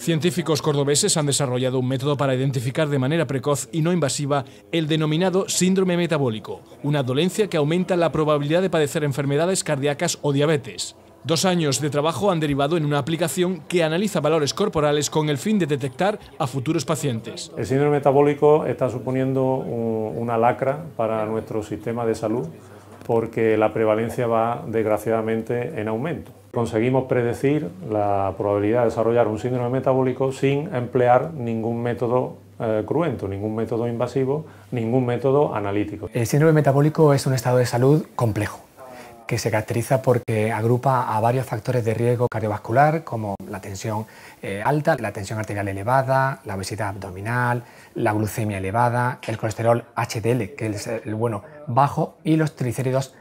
Científicos cordobeses han desarrollado un método para identificar de manera precoz y no invasiva el denominado síndrome metabólico, una dolencia que aumenta la probabilidad de padecer enfermedades cardíacas o diabetes. Dos años de trabajo han derivado en una aplicación que analiza valores corporales con el fin de detectar a futuros pacientes. El síndrome metabólico está suponiendo una lacra para nuestro sistema de salud porque la prevalencia va desgraciadamente en aumento. Conseguimos predecir la probabilidad de desarrollar un síndrome metabólico sin emplear ningún método eh, cruento, ningún método invasivo, ningún método analítico. El síndrome metabólico es un estado de salud complejo que se caracteriza porque agrupa a varios factores de riesgo cardiovascular como la tensión eh, alta, la tensión arterial elevada, la obesidad abdominal, la glucemia elevada, el colesterol HDL, que es el bueno bajo, y los triglicéridos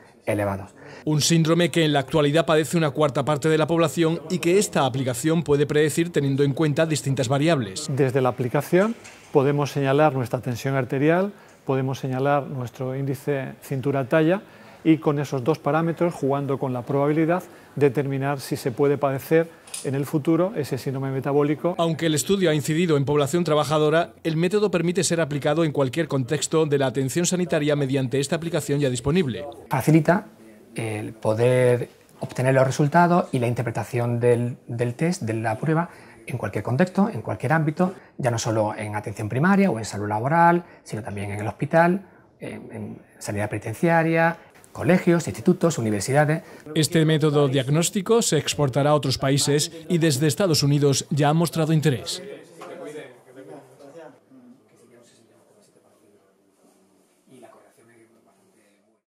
un síndrome que en la actualidad padece una cuarta parte de la población y que esta aplicación puede predecir teniendo en cuenta distintas variables. Desde la aplicación podemos señalar nuestra tensión arterial, podemos señalar nuestro índice cintura-talla y con esos dos parámetros, jugando con la probabilidad, determinar si se puede padecer en el futuro ese síndrome metabólico. Aunque el estudio ha incidido en población trabajadora, el método permite ser aplicado en cualquier contexto de la atención sanitaria mediante esta aplicación ya disponible. Facilita el poder obtener los resultados y la interpretación del, test, de la prueba, en cualquier contexto, en cualquier ámbito, ya no solo en atención primaria o en salud laboral, sino también en el hospital, en, en sanidad penitenciaria, colegios, institutos, universidades. Este método diagnóstico se exportará a otros países y desde Estados Unidos ya ha mostrado interés.